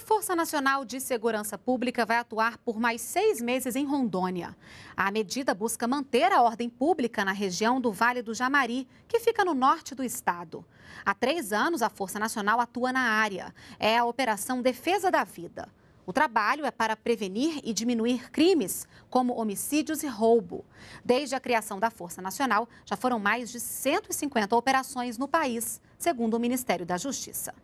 A Força Nacional de Segurança Pública vai atuar por mais seis meses em Rondônia. A medida busca manter a ordem pública na região do Vale do Jamari, que fica no norte do estado. Há três anos, a Força Nacional atua na área. É a Operação Defesa da Vida. O trabalho é para prevenir e diminuir crimes, como homicídios e roubo. Desde a criação da Força Nacional, já foram mais de 150 operações no país, segundo o Ministério da Justiça.